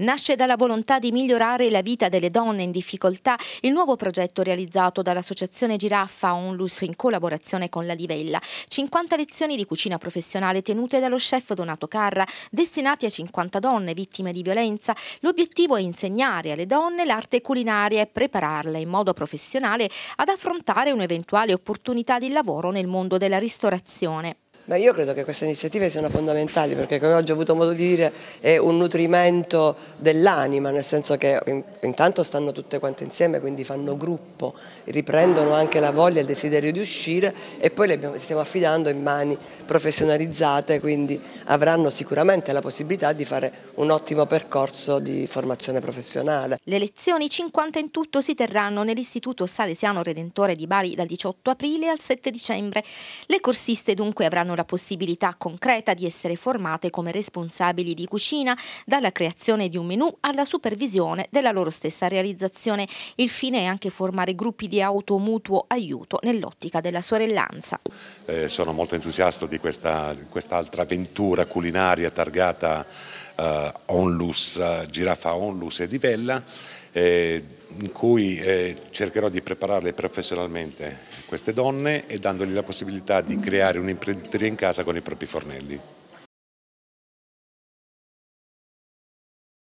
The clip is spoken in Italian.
Nasce dalla volontà di migliorare la vita delle donne in difficoltà il nuovo progetto realizzato dall'associazione Giraffa Onlus in collaborazione con la Livella. 50 lezioni di cucina professionale tenute dallo chef Donato Carra, destinati a 50 donne vittime di violenza. L'obiettivo è insegnare alle donne l'arte culinaria e prepararle in modo professionale ad affrontare un'eventuale opportunità di lavoro nel mondo della ristorazione. Ma io credo che queste iniziative siano fondamentali perché come oggi ho avuto modo di dire è un nutrimento dell'anima, nel senso che intanto stanno tutte quante insieme, quindi fanno gruppo, riprendono anche la voglia e il desiderio di uscire e poi le abbiamo, stiamo affidando in mani professionalizzate, quindi avranno sicuramente la possibilità di fare un ottimo percorso di formazione professionale. Le lezioni 50 in tutto si terranno nell'Istituto Salesiano Redentore di Bari dal 18 aprile al 7 dicembre. Le corsiste dunque avranno la possibilità concreta di essere formate come responsabili di cucina, dalla creazione di un menù alla supervisione della loro stessa realizzazione. Il fine è anche formare gruppi di auto mutuo aiuto nell'ottica della sorellanza. Eh, sono molto entusiasta di quest'altra quest avventura culinaria targata eh, Onlus, Girafa Onlus e Di Vella eh, in cui eh, cercherò di prepararle professionalmente queste donne e dandogli la possibilità di creare un'imprenditoria in casa con i propri fornelli.